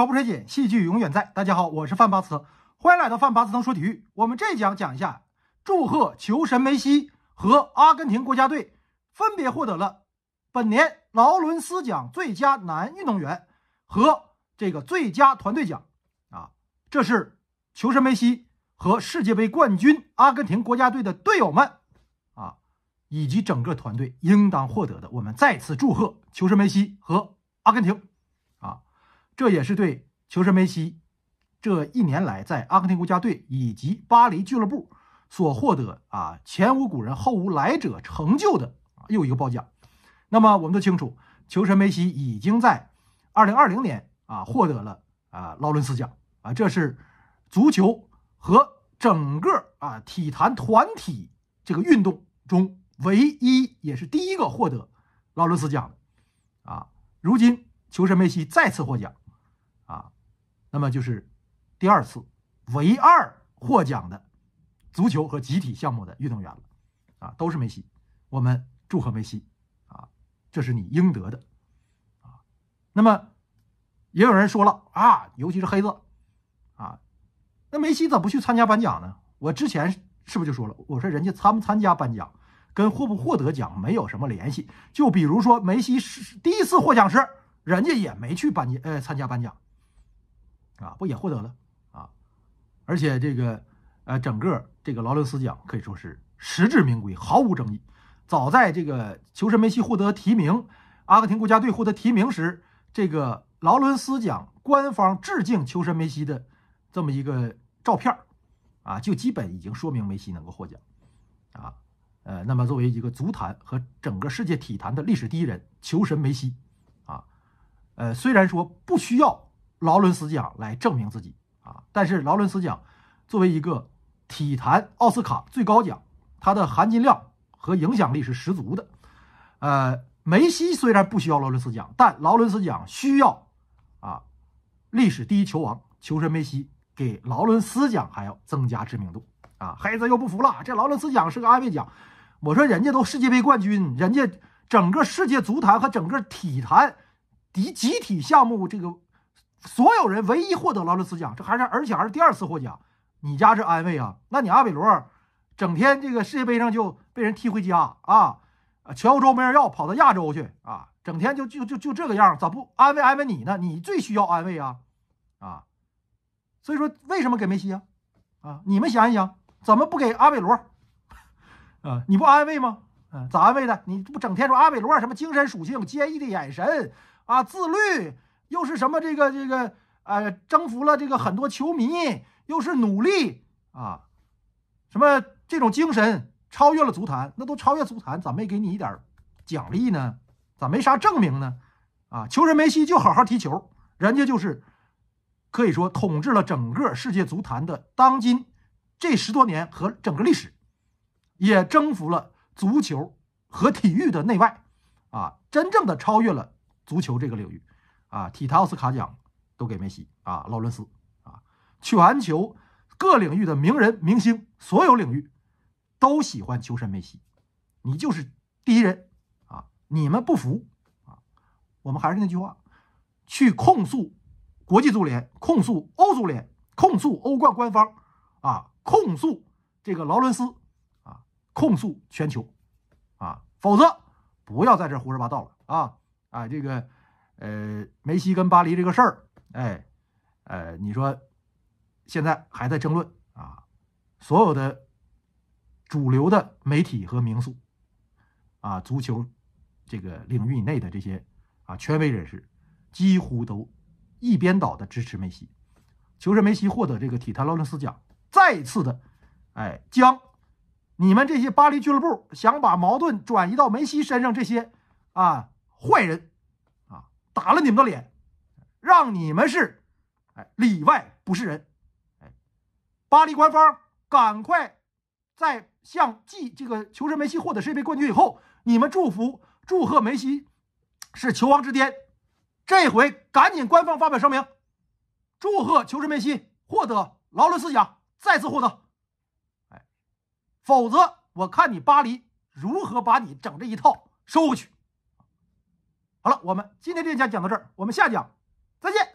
毫不衰减，戏剧永远在。大家好，我是范巴斯，欢迎来到范巴斯登说体育。我们这讲讲一下，祝贺球神梅西和阿根廷国家队分别获得了本年劳伦斯奖最佳男运动员和这个最佳团队奖啊！这是球神梅西和世界杯冠军阿根廷国家队的队友们啊，以及整个团队应当获得的。我们再次祝贺球神梅西和阿根廷。这也是对球神梅西这一年来在阿根廷国家队以及巴黎俱乐部所获得啊前无古人后无来者成就的又一个褒奖。那么我们都清楚，球神梅西已经在二零二零年啊获得了啊劳伦斯奖啊，这是足球和整个啊体坛团体这个运动中唯一也是第一个获得劳伦斯奖的啊。如今球神梅西再次获奖。啊，那么就是第二次唯二获奖的足球和集体项目的运动员了，啊，都是梅西。我们祝贺梅西，啊，这是你应得的，啊。那么也有人说了，啊，尤其是黑子，啊，那梅西咋不去参加颁奖呢？我之前是不是就说了？我说人家参不参加颁奖跟获不获得奖没有什么联系。就比如说梅西是第一次获奖时，人家也没去颁奖，呃，参加颁奖。啊，不也获得了啊？而且这个，呃，整个这个劳伦斯奖可以说是实至名归，毫无争议。早在这个球神梅西获得提名，阿根廷国家队获得提名时，这个劳伦斯奖官方致敬球神梅西的这么一个照片啊，就基本已经说明梅西能够获奖。啊，呃，那么作为一个足坛和整个世界体坛的历史第一人，球神梅西，啊，呃，虽然说不需要。劳伦斯奖来证明自己啊！但是劳伦斯奖作为一个体坛奥斯卡最高奖，它的含金量和影响力是十足的。呃，梅西虽然不需要劳伦斯奖，但劳伦斯奖需要啊！历史第一球王、球神梅西给劳伦斯奖还要增加知名度啊！黑子又不服了，这劳伦斯奖是个安慰奖。我说人家都世界杯冠军，人家整个世界足坛和整个体坛集集体项目这个。所有人唯一获得劳伦斯奖，这还是而且还是第二次获奖。你家这安慰啊？那你阿比罗整天这个世界杯上就被人踢回家啊，全欧洲没人要，跑到亚洲去啊，整天就就就就这个样，咋不安慰安慰你呢？你最需要安慰啊啊！所以说为什么给梅西啊啊？你们想一想，怎么不给阿比罗？啊，你不安慰吗？嗯，咋安慰的？你不整天说阿比罗什么精神属性、坚毅的眼神啊、自律？又是什么这个这个呃征服了这个很多球迷，又是努力啊什么这种精神超越了足坛，那都超越足坛咋没给你一点奖励呢？咋没啥证明呢？啊，球人梅西就好好踢球，人家就是可以说统治了整个世界足坛的当今这十多年和整个历史，也征服了足球和体育的内外啊，真正的超越了足球这个领域。啊，体坛奥斯卡奖都给梅西啊，劳伦斯啊，全球各领域的名人明星，所有领域都喜欢球神梅西，你就是第一人啊！你们不服啊？我们还是那句话，去控诉国际足联，控诉欧足联，控诉欧冠官方啊，控诉这个劳伦斯啊，控诉全球啊，否则不要在这胡说八道了啊！哎，这个。呃，梅西跟巴黎这个事儿，哎，呃，你说现在还在争论啊？所有的主流的媒体和名宿啊，足球这个领域以内的这些啊权威人士，几乎都一边倒的支持梅西。求着梅西获得这个体坛劳伦斯奖，再一次的，哎，将你们这些巴黎俱乐部想把矛盾转移到梅西身上这些啊坏人。打了你们的脸，让你们是，哎，里外不是人。哎，巴黎官方，赶快在向继这个球神梅西获得世界杯冠军以后，你们祝福祝贺梅西是球王之巅。这回赶紧官方发表声明，祝贺球神梅西获得劳伦斯奖，再次获得。哎，否则我看你巴黎如何把你整这一套收回去。好了，我们今天这讲讲到这儿，我们下讲再见。